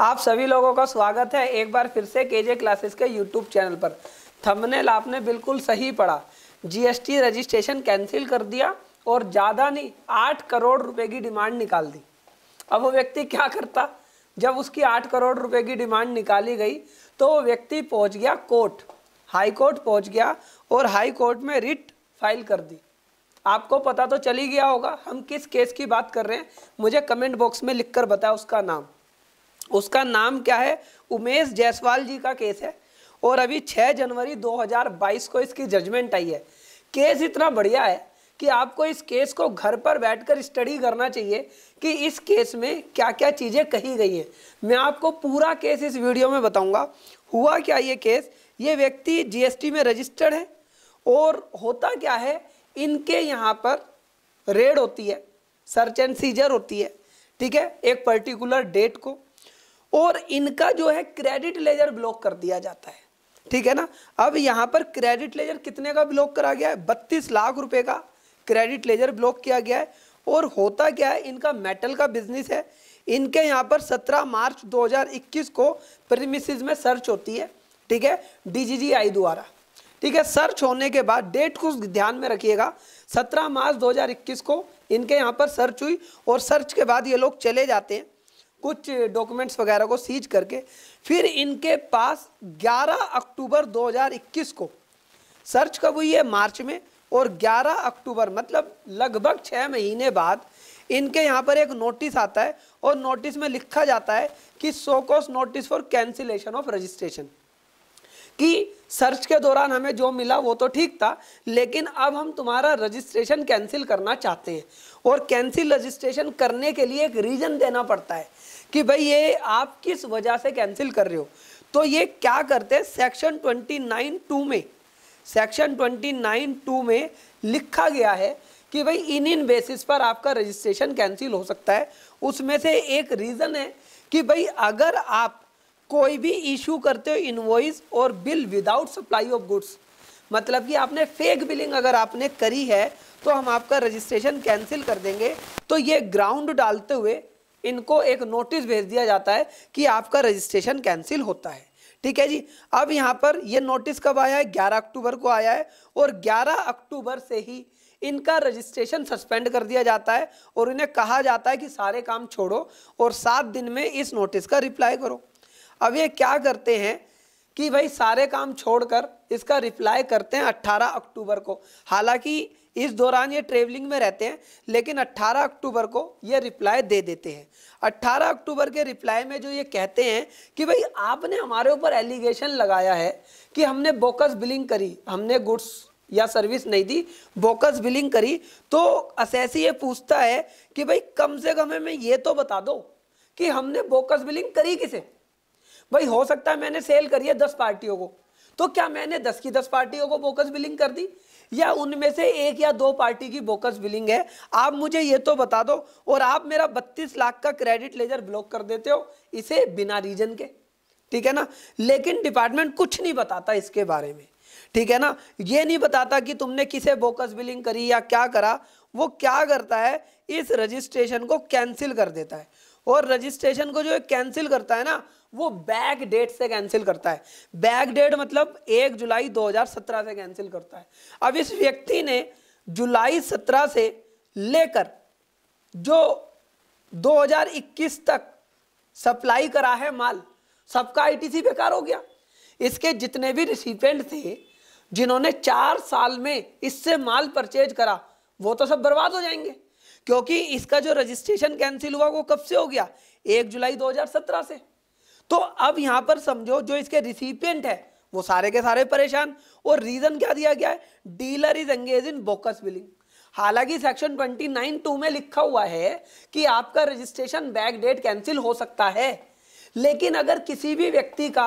आप सभी लोगों का स्वागत है एक बार फिर से के जे क्लासेस के यूट्यूब चैनल पर थंबनेल आपने बिल्कुल सही पढ़ा जीएसटी रजिस्ट्रेशन कैंसिल कर दिया और ज़्यादा नहीं आठ करोड़ रुपए की डिमांड निकाल दी अब वो व्यक्ति क्या करता जब उसकी आठ करोड़ रुपए की डिमांड निकाली गई तो वो व्यक्ति पहुँच गया कोर्ट हाई कोर्ट गया और हाई कोर्ट में रिट फाइल कर दी आपको पता तो चली गया होगा हम किस केस की बात कर रहे हैं मुझे कमेंट बॉक्स में लिखकर बताया उसका नाम उसका नाम क्या है उमेश जायसवाल जी का केस है और अभी 6 जनवरी 2022 को इसकी जजमेंट आई है केस इतना बढ़िया है कि आपको इस केस को घर पर बैठकर स्टडी करना चाहिए कि इस केस में क्या क्या चीज़ें कही गई हैं मैं आपको पूरा केस इस वीडियो में बताऊंगा हुआ क्या ये केस ये व्यक्ति जीएसटी में रजिस्टर्ड है और होता क्या है इनके यहाँ पर रेड होती है सर्च एंड सीजर होती है ठीक है एक पर्टिकुलर डेट को और इनका जो है क्रेडिट लेजर ब्लॉक कर दिया जाता है ठीक है ना अब यहाँ पर क्रेडिट लेजर कितने का ब्लॉक करा गया है बत्तीस लाख रुपए का क्रेडिट लेजर ब्लॉक किया गया है और होता क्या है इनका मेटल का बिजनेस है इनके यहाँ पर 17 मार्च 2021 को प्रीमिसिस में सर्च होती है ठीक है डीजीजीआई द्वारा ठीक है सर्च होने के बाद डेट कुछ ध्यान में रखिएगा 17 मार्च 2021 को इनके यहाँ पर सर्च हुई और सर्च के बाद ये लोग चले जाते हैं कुछ डॉक्यूमेंट्स वगैरह को सीज करके फिर इनके पास 11 अक्टूबर 2021 को सर्च कब हुई है मार्च में और 11 अक्टूबर मतलब लगभग छः महीने बाद इनके यहाँ पर एक नोटिस आता है और नोटिस में लिखा जाता है कि show cause notice for cancellation of registration कि सर्च के दौरान हमें जो मिला वो तो ठीक था लेकिन अब हम तुम्हारा रजिस्ट्रेशन कैंसिल करना चाहते हैं और कैंसिल रजिस्ट्रेशन करने के लिए एक रीज़न देना पड़ता है कि भाई ये आप किस वजह से कैंसिल कर रहे हो तो ये क्या करते हैं सेक्शन ट्वेंटी नाइन टू में सेक्शन ट्वेंटी नाइन टू में लिखा गया है कि भाई इन इन बेसिस पर आपका रजिस्ट्रेशन कैंसिल हो सकता है उसमें से एक रीज़न है कि भाई अगर आप कोई भी इशू करते हो इन्वॉइस और bill without supply of goods मतलब कि आपने फेक बिलिंग अगर आपने करी है तो हम आपका रजिस्ट्रेशन कैंसिल कर देंगे तो ये ग्राउंड डालते हुए इनको एक नोटिस भेज दिया जाता है कि आपका रजिस्ट्रेशन कैंसिल होता है ठीक है जी अब यहाँ पर यह नोटिस कब आया है 11 अक्टूबर को आया है और 11 अक्टूबर से ही इनका रजिस्ट्रेशन सस्पेंड कर दिया जाता है और इन्हें कहा जाता है कि सारे काम छोड़ो और सात दिन में इस नोटिस का रिप्लाई करो अब ये क्या करते हैं कि भाई सारे काम छोड़कर इसका रिप्लाई करते हैं 18 अक्टूबर को हालांकि इस दौरान ये ट्रेवलिंग में रहते हैं लेकिन 18 अक्टूबर को ये रिप्लाई दे देते हैं 18 अक्टूबर के रिप्लाई में जो ये कहते हैं कि भाई आपने हमारे ऊपर एलिगेशन लगाया है कि हमने बोकस बिलिंग करी हमने गुड्स या सर्विस नहीं दी बोकस बिलिंग करी तो असैसी ये पूछता है कि भाई कम से कम हमें ये तो बता दो कि हमने बोकस बिलिंग करी किसे भाई हो सकता है मैंने सेल करी है दस पार्टियों को तो क्या मैंने दस की दस पार्टियों को बोकस बिलिंग कर दी या उनमें से एक या दो पार्टी की बोकस बिलिंग है आप मुझे ये तो बता दो और आप मेरा बत्तीस लाख का क्रेडिट लेजर ब्लॉक कर देते हो इसे बिना रीजन के ठीक है ना लेकिन डिपार्टमेंट कुछ नहीं बताता इसके बारे में ठीक है ना ये नहीं बताता कि तुमने किसे बोकस बिलिंग करी या क्या करा वो क्या करता है इस रजिस्ट्रेशन को कैंसिल कर देता है और रजिस्ट्रेशन को जो कैंसिल करता है ना वो बैक डेट से कैंसिल करता है बैक डेट मतलब एक जुलाई 2017 से कैंसिल करता है अब इस व्यक्ति ने जुलाई 17 से लेकर जो 2021 तक सप्लाई करा है माल सबका आईटीसी बेकार हो गया इसके जितने भी रिसिपेंट थे जिन्होंने चार साल में इससे माल परचेज करा वो तो सब बर्बाद हो जाएंगे क्योंकि इसका जो रजिस्ट्रेशन कैंसिल हुआ वो कब से हो गया एक जुलाई 2017 से तो अब यहां पर समझो जो इसके रिसिपियंट है वो सारे के सारे परेशान और रीजन क्या दिया गया है dealer is engage in bogus billing हालांकि सेक्शन 29.2 टू में लिखा हुआ है कि आपका रजिस्ट्रेशन बैक डेट कैंसिल हो सकता है लेकिन अगर किसी भी व्यक्ति का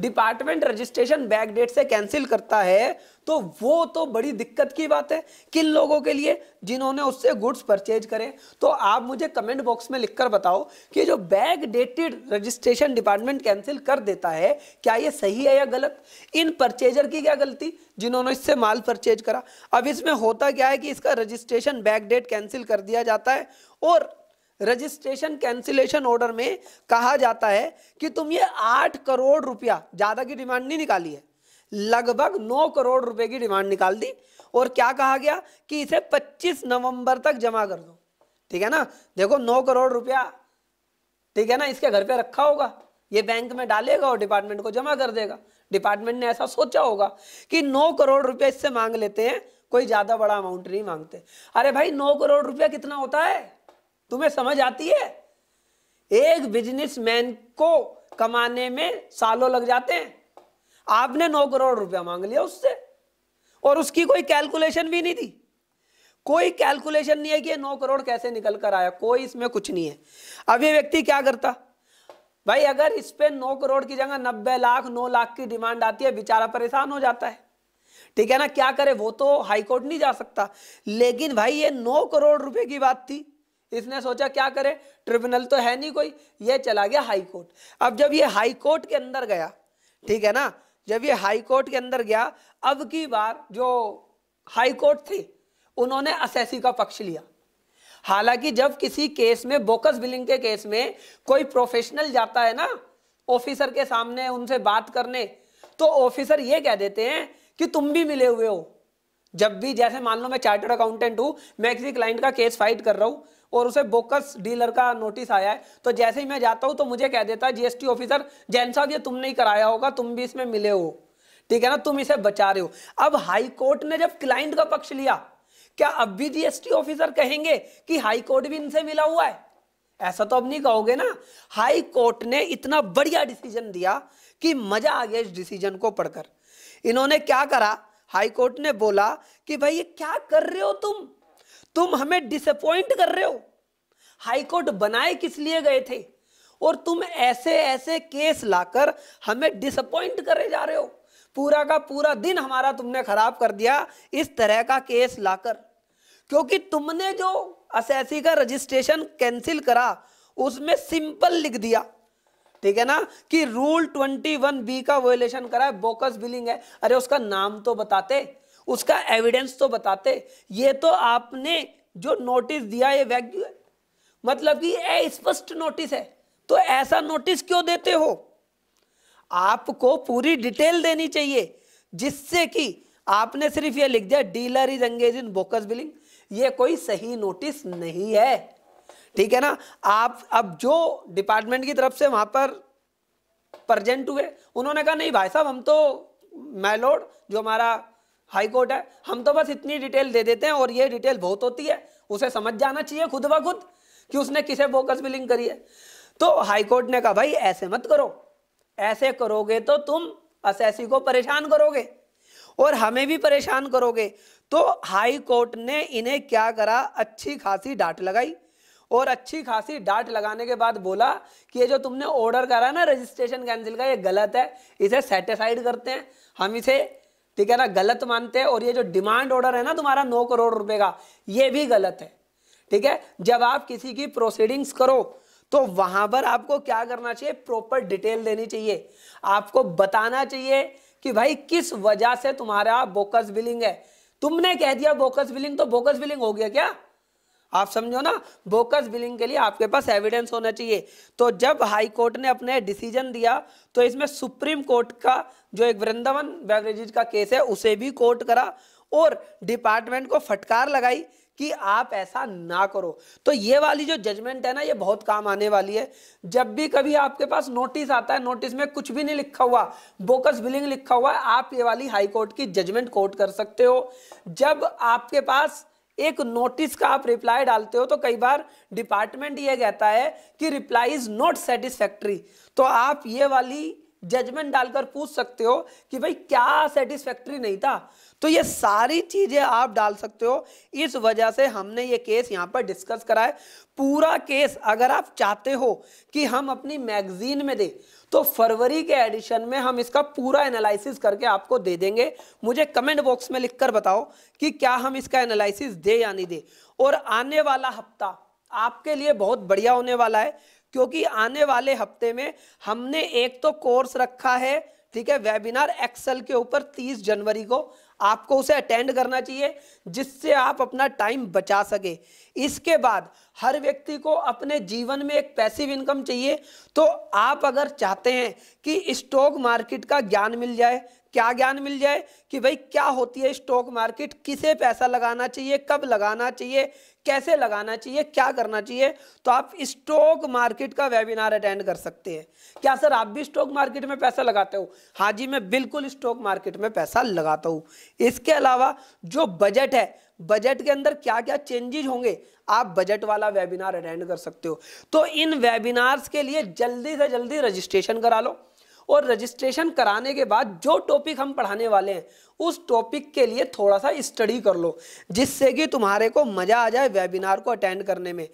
डिपार्टमेंट रजिस्ट्रेशन बैक डेट से कैंसिल करता है तो वो तो बड़ी दिक्कत की बात है किन लोगों के लिए जिन्होंने उससे गुड्स परचेज करे तो आप मुझे कमेंट बॉक्स में लिखकर बताओ कि जो back dated registration department cancel कर देता है क्या ये सही है या गलत इन परचेजर की क्या गलती जिन्होंने इससे माल परचेज करा अब इसमें होता क्या है कि इसका रजिस्ट्रेशन बैक डेट कैंसिल कर दिया जाता है और रजिस्ट्रेशन कैंसिलेशन ऑर्डर में कहा जाता है कि तुम ये आठ करोड़ रुपया ज़्यादा की डिमांड नहीं निकाली है लगभग नौ करोड़ रुपए की डिमांड निकाल दी और क्या कहा गया कि इसे 25 नवंबर तक जमा कर दो ठीक है ना देखो नौ करोड़ रुपया ठीक है ना इसके घर पे रखा होगा ये बैंक में डालेगा और डिपार्टमेंट को जमा कर देगा डिपार्टमेंट ने ऐसा सोचा होगा कि नौ करोड़ रुपया इससे मांग लेते हैं कोई ज़्यादा बड़ा अमाउंट नहीं मांगते अरे भाई नौ करोड़ रुपया कितना होता है तुम्हें समझ आती है एक बिजनेसमैन को कमाने में सालों लग जाते हैं आपने नौ करोड़ रुपया मांग लिया उससे और उसकी कोई कैलकुलेशन भी नहीं थी कोई कैलकुलेशन नहीं है कि नौ करोड़ कैसे निकल कर आया कोई इसमें कुछ नहीं है अब ये व्यक्ति क्या करता भाई अगर इस पे नौ करोड़ की जगह नब्बे लाख नौ लाख की डिमांड आती है बेचारा परेशान हो जाता है ठीक है ना क्या करे वो तो हाईकोर्ट नहीं जा सकता लेकिन भाई ये नौ करोड़ रुपए की बात थी इसने सोचा क्या करे ट्रिब्यूनल तो है नहीं कोई ये चला गया हाई कोर्ट अब जब ये हाई कोर्ट के अंदर गया ठीक है ना जब ये हाई कोर्ट के अंदर गया अब की बार जो हाई कोर्ट थी उन्होंने असेसी का पक्ष लिया हालांकि जब किसी केस में बोकस बिलिंग के केस में कोई प्रोफेशनल जाता है ना ऑफिसर के सामने उनसे बात करने तो ऑफिसर ये कह देते हैं कि तुम भी मिले हुए हो जब भी जैसे मान लो मैं चार्टर्ड अकाउंटेंट हूं मैं किसी क्लाइंट का केस फाइट कर रहा हूं और उसे बोकस डीलर का नोटिस आया है तो जैसे ही मैं जाता हूं तो मुझे कह देता है जीएसटी ऑफिसर जैन साहब ये तुमने ही कराया होगा तुम भी इसमें मिले हो ठीक है ना तुम इसे बचा रहे हो अब हाई कोर्ट ने जब क्लाइंट का पक्ष लिया क्या अब भी जीएसटी ऑफिसर कहेंगे कि हाई कोर्ट भी इनसे मिला हुआ है ऐसा तो अब नहीं कहोगे ना हाई कोर्ट ने इतना बढ़िया डिसीजन दिया कि मजा आ गया इस डिसीजन को पढ़कर इन्होंने क्या करा हाईकोर्ट ने बोला कि भाई ये क्या कर रहे हो तुम तुम हमें डिसअपॉइंट कर रहे हो हाईकोर्ट बनाए किस लिए गए थे और तुम ऐसे ऐसे केस लाकर हमें डिसअपॉइंट करे जा रहे हो पूरा का पूरा दिन हमारा तुमने खराब कर दिया इस तरह का केस लाकर क्योंकि तुमने जो असैसी का रजिस्ट्रेशन कैंसिल करा उसमें सिंपल लिख दिया ठीक है ना कि रूल ट्वेंटी वन बी का वोलेशन करा है बोकस बिलिंग है अरे उसका नाम तो बताते उसका एविडेंस तो बताते ये तो आपने जो नोटिस दिया ये वैग्यू है मतलब कि स्पष्ट नोटिस है तो ऐसा नोटिस क्यों देते हो आपको पूरी डिटेल देनी चाहिए जिससे कि आपने सिर्फ ये लिख दिया dealer is engage in bogus billing ये कोई सही नोटिस नहीं है ठीक है ना आप अब जो डिपार्टमेंट की तरफ से वहां पर प्रजेंट हुए उन्होंने कहा नहीं भाई साहब हम तो मैलोड जो हमारा हाई कोर्ट है हम तो बस इतनी डिटेल दे देते हैं और ये डिटेल बहुत होती है उसे समझ जाना चाहिए खुद ब खुद कि उसने किसे बोकस बिलिंग करी है तो हाई कोर्ट ने कहा भाई ऐसे मत करो ऐसे करोगे तो तुम असैसी को परेशान करोगे और हमें भी परेशान करोगे तो हाई कोर्ट ने इन्हें क्या करा अच्छी खासी डांट लगाई और अच्छी खासी डांट लगाने के बाद बोला कि ये जो तुमने ऑर्डर करा ना रजिस्ट्रेशन कैंसिल का ये गलत है इसे सेटिसाइड करते हैं हम इसे ठीक है ना गलत मानते हैं और ये जो डिमांड ऑर्डर है ना तुम्हारा नौ करोड़ रुपए का ये भी गलत है ठीक है जब आप किसी की प्रोसीडिंग्स करो तो वहां पर आपको क्या करना चाहिए प्रॉपर डिटेल देनी चाहिए आपको बताना चाहिए कि भाई किस वजह से तुम्हारा बोकस बिलिंग है तुमने कह दिया बोकस बिलिंग तो बोकस बिलिंग हो गया क्या आप समझो ना बोकस बिलिंग के लिए आपके पास एविडेंस होना चाहिए तो जब हाई कोर्ट ने अपने डिसीजन दिया तो इसमें सुप्रीम कोर्ट का जो एक वृंदावन बेवरेजेज का केस है उसे भी कोर्ट करा और डिपार्टमेंट को फटकार लगाई कि आप ऐसा ना करो तो ये वाली जो जजमेंट है ना ये बहुत काम आने वाली है जब भी कभी आपके पास नोटिस आता है नोटिस में कुछ भी नहीं लिखा हुआ बोकस बिलिंग लिखा हुआ है आप ये वाली हाई कोर्ट की जजमेंट कोर्ट कर सकते हो जब आपके पास एक नोटिस का आप रिप्लाई डालते हो तो कई बार डिपार्टमेंट ये कहता है कि रिप्लाई इज नॉट सेटिस्फैक्ट्री तो आप ये वाली जजमेंट डालकर पूछ सकते हो कि भाई क्या सेटिस्फैक्ट्री नहीं था तो ये सारी चीज़ें आप डाल सकते हो इस वजह से हमने ये केस यहाँ पर डिस्कस कराए पूरा केस अगर आप चाहते हो कि हम अपनी मैगजीन में दें तो फरवरी के एडिशन में हम इसका पूरा एनालिसिस करके आपको दे देंगे मुझे कमेंट बॉक्स में लिखकर बताओ कि क्या हम इसका एनालिसिस दे या नहीं दे और आने वाला हफ्ता आपके लिए बहुत बढ़िया होने वाला है क्योंकि आने वाले हफ्ते में हमने एक तो कोर्स रखा है ठीक है वेबिनार एक्सेल के ऊपर 30 जनवरी को आपको उसे अटेंड करना चाहिए जिससे आप अपना टाइम बचा सके इसके बाद हर व्यक्ति को अपने जीवन में एक पैसिव इनकम चाहिए तो आप अगर चाहते हैं कि स्टॉक मार्केट का ज्ञान मिल जाए क्या ज्ञान मिल जाए कि भाई क्या होती है स्टॉक मार्केट किसे पैसा लगाना चाहिए कब लगाना चाहिए कैसे लगाना चाहिए क्या करना चाहिए तो आप स्टॉक मार्केट का वेबिनार अटेंड कर सकते हैं क्या सर आप भी स्टॉक मार्केट में पैसा लगाते हो हाँ जी मैं बिल्कुल स्टॉक मार्केट में पैसा लगाता हूँ इसके अलावा जो बजट है बजट के अंदर क्या क्या चेंजेज होंगे आप बजट वाला वेबिनार अटेंड कर सकते हो तो इन वेबिनार्स के लिए जल्दी से जल्दी रजिस्ट्रेशन करा लो और रजिस्ट्रेशन कराने के बाद जो टॉपिक हम पढ़ाने वाले हैं उस टॉपिक के लिए थोड़ा सा स्टडी कर लो जिससे कि तुम्हारे को मज़ा आ जाए वेबिनार को अटेंड करने में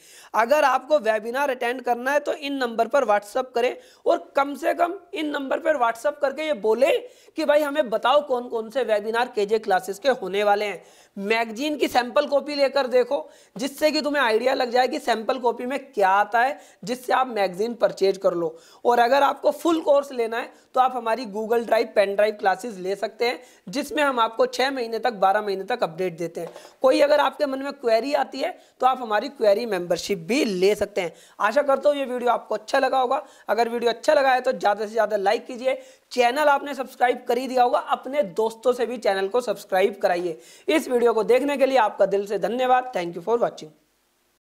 अगर आपको वेबिनार अटेंड करना है तो इन नंबर पर व्हाट्सअप करें और कम से कम इन नंबर पर व्हाट्सअप करके ये बोले कि भाई हमें बताओ कौन कौन से वेबिनार के क्लासेस के होने वाले हैं मैगजीन की सैंपल कॉपी लेकर देखो जिससे कि तुम्हें आइडिया लग जाए कि सैंपल कॉपी में क्या आता है जिससे आप मैगजीन परचेज कर लो और अगर आपको फुल कोर्स लेना है तो आप हमारी Google drive pen drive classes ले सकते हैं जिसमें हम आपको छः महीने तक बारह महीने तक अपडेट देते हैं कोई अगर आपके मन में क्वेरी आती है तो आप हमारी क्वेरी मेंबरशिप भी ले सकते हैं आशा करता हूँ ये वीडियो आपको अच्छा लगा होगा अगर वीडियो अच्छा लगा है तो ज़्यादा से ज़्यादा लाइक कीजिए चैनल आपने सब्सक्राइब कर ही दिया होगा अपने दोस्तों से भी चैनल को सब्सक्राइब कराइए इस वीडियो को देखने के लिए आपका दिल से धन्यवाद थैंक यू फॉर वॉचिंग